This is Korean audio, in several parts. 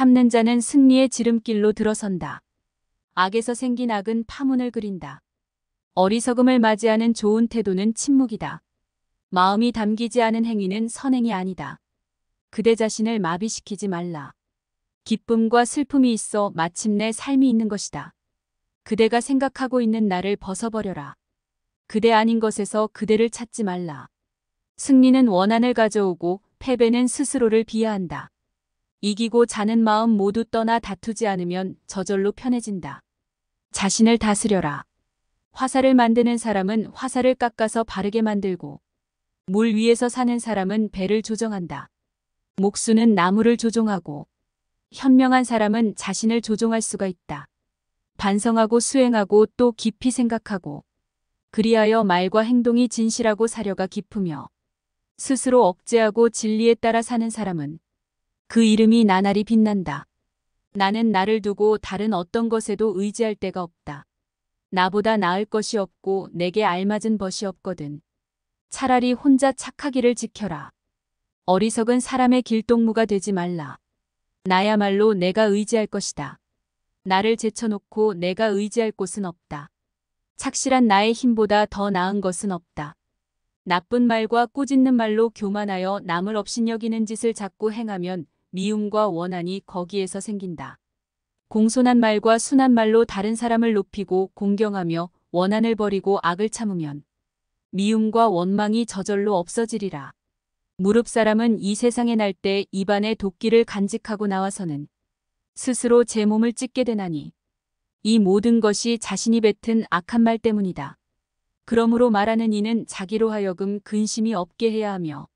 참는 자는 승리의 지름길로 들어선다. 악에서 생긴 악은 파문을 그린다. 어리석음을 맞이하는 좋은 태도는 침묵이다. 마음이 담기지 않은 행위는 선행이 아니다. 그대 자신을 마비시키지 말라. 기쁨과 슬픔이 있어 마침내 삶이 있는 것이다. 그대가 생각하고 있는 나를 벗어버려라. 그대 아닌 것에서 그대를 찾지 말라. 승리는 원한을 가져오고 패배는 스스로를 비하한다. 이기고 자는 마음 모두 떠나 다투지 않으면 저절로 편해진다. 자신을 다스려라. 화살을 만드는 사람은 화살을 깎아서 바르게 만들고 물 위에서 사는 사람은 배를 조정한다. 목수는 나무를 조종하고 현명한 사람은 자신을 조종할 수가 있다. 반성하고 수행하고 또 깊이 생각하고 그리하여 말과 행동이 진실하고 사려가 깊으며 스스로 억제하고 진리에 따라 사는 사람은 그 이름이 나날이 빛난다. 나는 나를 두고 다른 어떤 것에도 의지할 데가 없다. 나보다 나을 것이 없고 내게 알맞은 벗이 없거든. 차라리 혼자 착하기를 지켜라. 어리석은 사람의 길동무가 되지 말라. 나야말로 내가 의지할 것이다. 나를 제쳐놓고 내가 의지할 곳은 없다. 착실한 나의 힘보다 더 나은 것은 없다. 나쁜 말과 꾸짖는 말로 교만하여 남을 업신여기는 짓을 자꾸 행하면 미움과 원한이 거기에서 생긴다. 공손한 말과 순한 말로 다른 사람을 높이고 공경하며 원한을 버리고 악을 참으면 미움과 원망이 저절로 없어지리라. 무릎 사람은 이 세상에 날 때 입안에 도끼를 간직하고 나와서는 스스로 제 몸을 찢게 되나니 이 모든 것이 자신이 뱉은 악한 말 때문이다. 그러므로 말하는 이는 자기로 하여금 근심이 없게 해야 하며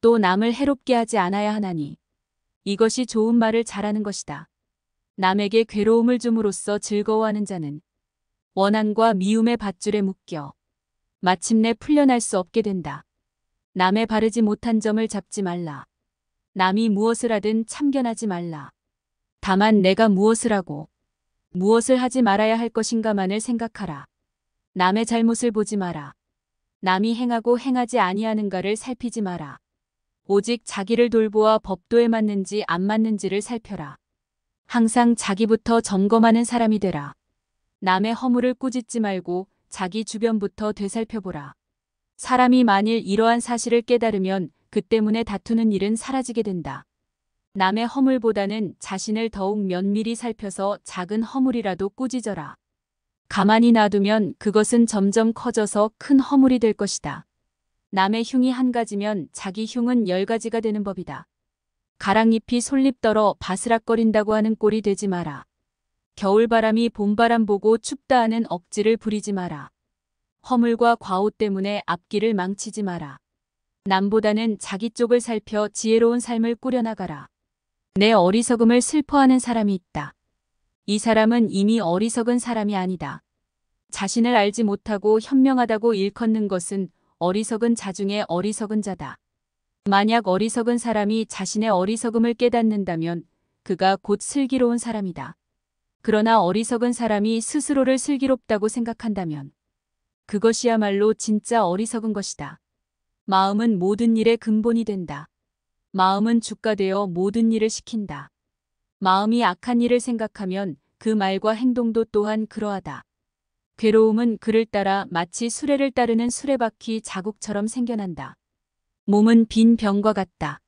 또 남을 해롭게 하지 않아야 하나니 이것이 좋은 말을 잘하는 것이다. 남에게 괴로움을 줌으로써 즐거워하는 자는 원한과 미움의 밧줄에 묶여 마침내 풀려날 수 없게 된다. 남의 바르지 못한 점을 잡지 말라. 남이 무엇을 하든 참견하지 말라. 다만 내가 무엇을 하고 무엇을 하지 말아야 할 것인가만을 생각하라. 남의 잘못을 보지 마라. 남이 행하고 행하지 아니하는가를 살피지 마라. 오직 자기를 돌보아 법도에 맞는지 안 맞는지를 살펴라. 항상 자기부터 점검하는 사람이 되라. 남의 허물을 꾸짖지 말고 자기 주변부터 되살펴보라. 사람이 만일 이러한 사실을 깨달으면 그 때문에 다투는 일은 사라지게 된다. 남의 허물보다는 자신을 더욱 면밀히 살펴서 작은 허물이라도 꾸짖어라. 가만히 놔두면 그것은 점점 커져서 큰 허물이 될 것이다. 남의 흉이 한 가지면 자기 흉은 열 가지가 되는 법이다. 가랑잎이 솔잎떨어 바스락거린다고 하는 꼴이 되지 마라. 겨울바람이 봄바람 보고 춥다 하는 억지를 부리지 마라. 허물과 과오 때문에 앞길을 망치지 마라. 남보다는 자기 쪽을 살펴 지혜로운 삶을 꾸려나가라. 내 어리석음을 슬퍼하는 사람이 있다. 이 사람은 이미 어리석은 사람이 아니다. 자신을 알지 못하고 현명하다고 일컫는 것은 어리석은 자중에 어리석은 자다. 만약 어리석은 사람이 자신의 어리석음을 깨닫는다면 그가 곧 슬기로운 사람이다. 그러나 어리석은 사람이 스스로를 슬기롭다고 생각한다면 그것이야말로 진짜 어리석은 것이다. 마음은 모든 일의 근본이 된다. 마음은 주가 되어 모든 일을 시킨다. 마음이 악한 일을 생각하면 그 말과 행동도 또한 그러하다. 괴로움은 그를 따라 마치 수레를 따르는 수레바퀴 자국처럼 생겨난다. 몸은 빈 병과 같다.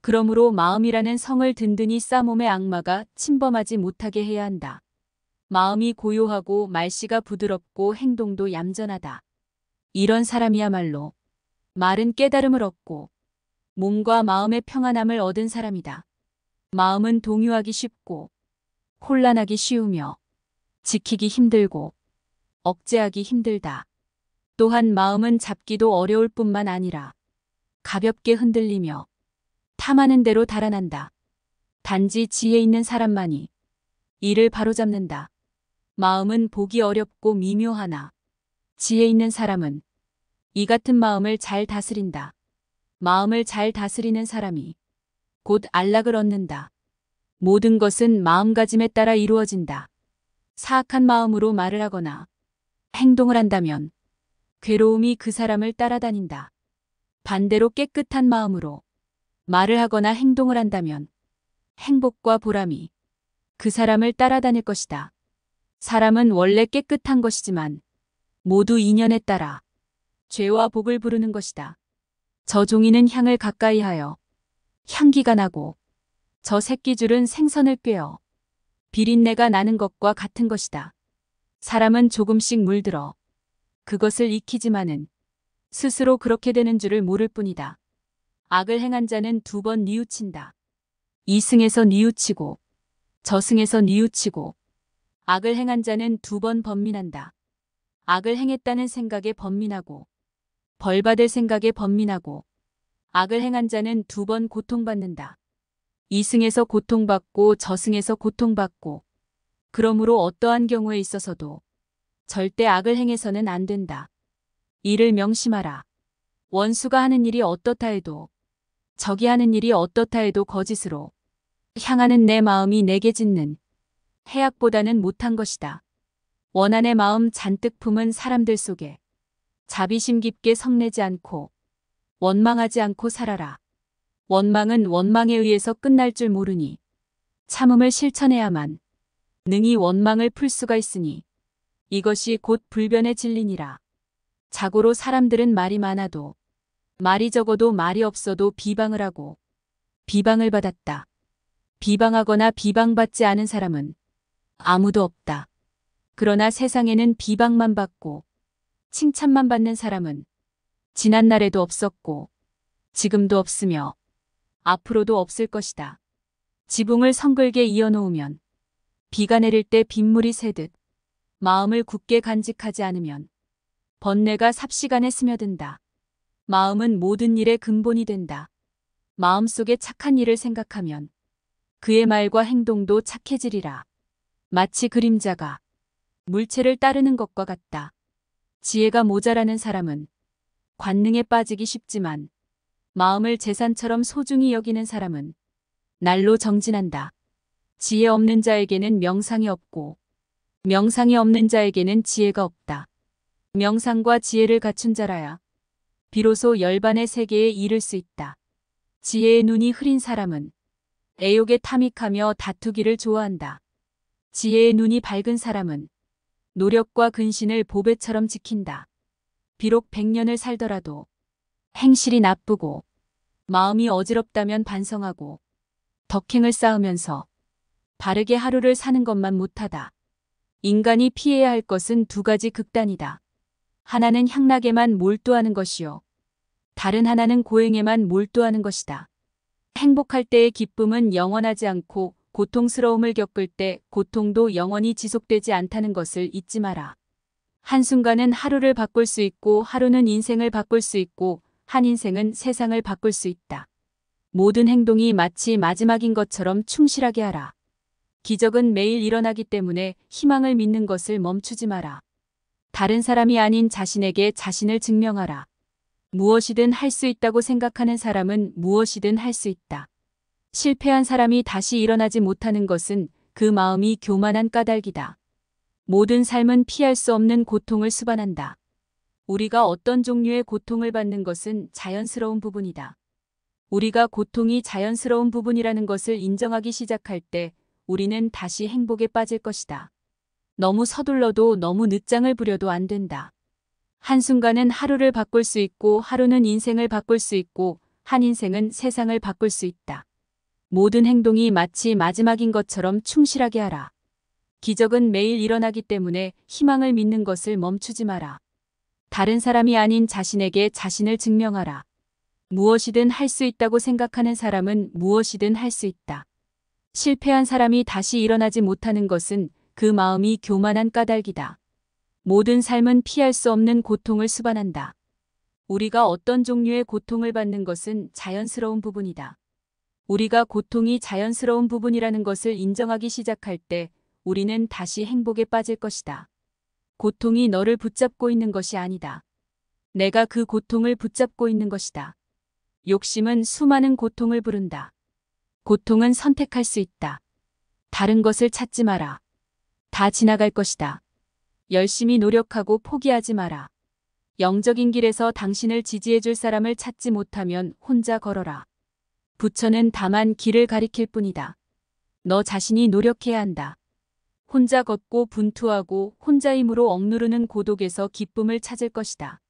그러므로 마음이라는 성을 든든히 싸몸의 악마가 침범하지 못하게 해야 한다. 마음이 고요하고 말씨가 부드럽고 행동도 얌전하다. 이런 사람이야말로 말은 깨달음을 얻고 몸과 마음의 평안함을 얻은 사람이다. 마음은 동요하기 쉽고 혼란하기 쉬우며 지키기 힘들고 억제하기 힘들다. 또한 마음은 잡기도 어려울 뿐만 아니라 가볍게 흔들리며 탐하는 대로 달아난다. 단지 지혜 있는 사람만이 이를 바로잡는다. 마음은 보기 어렵고 미묘하나 지혜 있는 사람은 이 같은 마음을 잘 다스린다. 마음을 잘 다스리는 사람이 곧 안락을 얻는다. 모든 것은 마음가짐에 따라 이루어진다. 사악한 마음으로 말을 하거나 행동을 한다면 괴로움이 그 사람을 따라다닌다. 반대로 깨끗한 마음으로 말을 하거나 행동을 한다면 행복과 보람이 그 사람을 따라다닐 것이다. 사람은 원래 깨끗한 것이지만 모두 인연에 따라 죄와 복을 부르는 것이다. 저 종이는 향을 가까이 하여 향기가 나고 저 새끼줄은 생선을 꿰어 비린내가 나는 것과 같은 것이다. 사람은 조금씩 물들어 그것을 익히지만은 스스로 그렇게 되는 줄을 모를 뿐이다. 악을 행한 자는 두 번 뉘우친다. 이승에서 뉘우치고 저승에서 뉘우치고 악을 행한 자는 두번 범민한다. 악을 행했다는 생각에 범민하고 벌받을 생각에 범민하고 악을 행한 자는 두 번 고통받는다. 이승에서 고통받고 저승에서 고통받고 그러므로 어떠한 경우에 있어서도 절대 악을 행해서는 안 된다. 이를 명심하라. 원수가 하는 일이 어떻다 해도 적이 하는 일이 어떻다 해도 거짓으로 향하는 내 마음이 내게 짓는 해악보다는 못한 것이다. 원한의 마음 잔뜩 품은 사람들 속에 자비심 깊게 성내지 않고 원망하지 않고 살아라. 원망은 원망에 의해서 끝날 줄 모르니 참음을 실천해야만 능히 원망을 풀 수가 있으니 이것이 곧 불변의 진리니라. 자고로 사람들은 말이 많아도 말이 적어도 말이 없어도 비방을 하고 비방을 받았다. 비방하거나 비방받지 않은 사람은 아무도 없다. 그러나 세상에는 비방만 받고 칭찬만 받는 사람은 지난날에도 없었고 지금도 없으며 앞으로도 없을 것이다. 지붕을 성글게 이어놓으면 비가 내릴 때 빗물이 새듯 마음을 굳게 간직하지 않으면 번뇌가 삽시간에 스며든다. 마음은 모든 일의 근본이 된다. 마음속에 착한 일을 생각하면 그의 말과 행동도 착해지리라. 마치 그림자가 물체를 따르는 것과 같다. 지혜가 모자라는 사람은 관능에 빠지기 쉽지만 마음을 재산처럼 소중히 여기는 사람은 날로 정진한다. 지혜 없는 자에게는 명상이 없고 명상이 없는 자에게는 지혜가 없다. 명상과 지혜를 갖춘 자라야 비로소 열반의 세계에 이를 수 있다. 지혜의 눈이 흐린 사람은 애욕에 탐닉하며 다투기를 좋아한다. 지혜의 눈이 밝은 사람은 노력과 근신을 보배처럼 지킨다. 비록 백년을 살더라도 행실이 나쁘고 마음이 어지럽다면 반성하고 덕행을 쌓으면서 바르게 하루를 사는 것만 못하다. 인간이 피해야 할 것은 두 가지 극단이다. 하나는 향락에만 몰두하는 것이요. 다른 하나는 고행에만 몰두하는 것이다. 행복할 때의 기쁨은 영원하지 않고 고통스러움을 겪을 때 고통도 영원히 지속되지 않다는 것을 잊지 마라. 한순간은 하루를 바꿀 수 있고 하루는 인생을 바꿀 수 있고 한 인생은 세상을 바꿀 수 있다. 모든 행동이 마치 마지막인 것처럼 충실하게 하라. 기적은 매일 일어나기 때문에 희망을 믿는 것을 멈추지 마라. 다른 사람이 아닌 자신에게 자신을 증명하라. 무엇이든 할 수 있다고 생각하는 사람은 무엇이든 할 수 있다. 실패한 사람이 다시 일어나지 못하는 것은 그 마음이 교만한 까닭이다. 모든 삶은 피할 수 없는 고통을 수반한다. 우리가 어떤 종류의 고통을 받는 것은 자연스러운 부분이다. 우리가 고통이 자연스러운 부분이라는 것을 인정하기 시작할 때 우리는 다시 행복에 빠질 것이다. 너무 서둘러도 너무 늦장을 부려도 안 된다. 한순간은 하루를 바꿀 수 있고 하루는 인생을 바꿀 수 있고 한 인생은 세상을 바꿀 수 있다. 모든 행동이 마치 마지막인 것처럼 충실하게 하라. 기적은 매일 일어나기 때문에 희망을 믿는 것을 멈추지 마라. 다른 사람이 아닌 자신에게 자신을 증명하라. 무엇이든 할 수 있다고 생각하는 사람은 무엇이든 할 수 있다. 실패한 사람이 다시 일어나지 못하는 것은 그 마음이 교만한 까닭이다. 모든 삶은 피할 수 없는 고통을 수반한다. 우리가 어떤 종류의 고통을 받는 것은 자연스러운 부분이다. 우리가 고통이 자연스러운 부분이라는 것을 인정하기 시작할 때 우리는 다시 행복에 빠질 것이다. 고통이 너를 붙잡고 있는 것이 아니다. 내가 그 고통을 붙잡고 있는 것이다. 욕심은 수많은 고통을 부른다. 고통은 선택할 수 있다. 다른 것을 찾지 마라. 다 지나갈 것이다. 열심히 노력하고 포기하지 마라. 영적인 길에서 당신을 지지해줄 사람을 찾지 못하면 혼자 걸어라. 부처는 다만 길을 가리킬 뿐이다. 너 자신이 노력해야 한다. 혼자 걷고 분투하고 혼자 힘으로 억누르는 고독에서 기쁨을 찾을 것이다.